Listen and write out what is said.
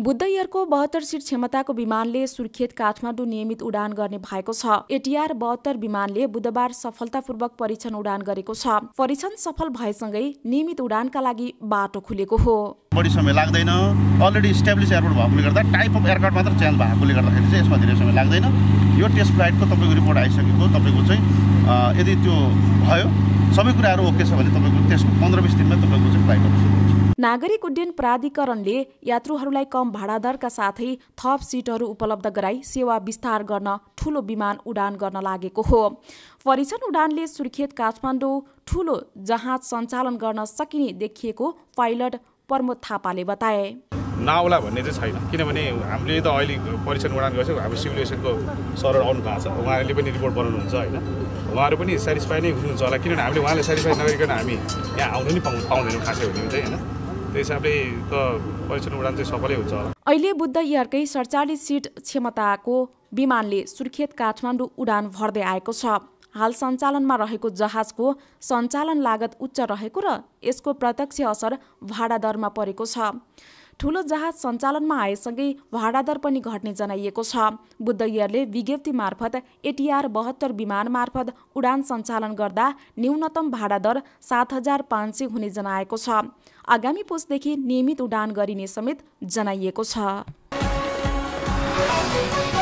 बुद्ध एयरको बहत्तर सिट क्षमताको विमानले सुर्खेत काठमाडौँ नियमित उडान गर्ने भएको छ एटिआर बहत्तर विमानले बुधबार सफलतापूर्वक परीक्षण उडान गरेको छ परीक्षण सफल भएसँगै नियमित उडानका लागि बाटो खुलेको हो बढी समय लाग्दैन अलरेडी इस्टाब्लिस एयरपोर्ट भएकोले गर्दा टाइप अफ एयरक्राफ्ट मात्र चेन्ज भएकोले गर्दाखेरि चाहिँ यसमा धेरै समय लाग्दैन यो टेस्ट फ्लाइटको तपाईँको रिपोर्ट आइसकेको तपाईँको चाहिँ यदि त्यो भयो सबै कुराहरू ओके छ भने तपाईँको त्यसको पन्ध्र बिस दिनमै तपाईँको चाहिँ फ्लाइटहरू नागरिक उड्डयन प्राधिकरणले यात्रुहरूलाई कम भाडादरका साथै थप सिटहरू उपलब्ध गराई सेवा विस्तार गर्न ठूलो विमान उडान गर्न लागेको हो परिचन उडानले सुर्खेत काठमाडौँ ठूलो जहाज सञ्चालन गर्न सकिने देखिएको पाइलट प्रमोद थापाले बताए नआउला भन्ने चाहिँ छैन किनभने हामीले त अहिले परीक्षण उडान गर्छौँ हाम्रो सिमुलेसनको सर आउनु भएको छ उहाँहरूले पनि रिपोर्ट बनाउनुहुन्छ होइन उहाँहरू पनि सेटिस्फाई नै हुनुहुन्छ होला किनभने हामीले उहाँले सेटिस्फाई नगरिकन हामी यहाँ आउनु नि पाउँ पाउँदैनौँ खासै हुने चाहिँ होइन हिसाबले त परीक्षण उडान चाहिँ सफलै हुन्छ अहिले बुद्ध इयरकै सडचालिस सिट क्षमताको विमानले सुर्खेत काठमाडौँ उडान भर्दै आएको छ हाल सञ्चालनमा रहेको जहाजको सञ्चालन लागत उच्च रहेको र यसको प्रत्यक्ष असर भाडा दरमा परेको छ ठुलो जहाज सञ्चालनमा आएसँगै भाडादर पनि घट्ने जनाइएको छ बुद्ध एयरले विज्ञप्ति मार्फत एटिआर बहत्तर विमान मार्फत उडान सञ्चालन गर्दा न्यूनतम भाडादर सात हजार पाँच सय हुने जनाएको छ आगामी पुसदेखि नियमित उडान गरिने समेत जनाइएको छ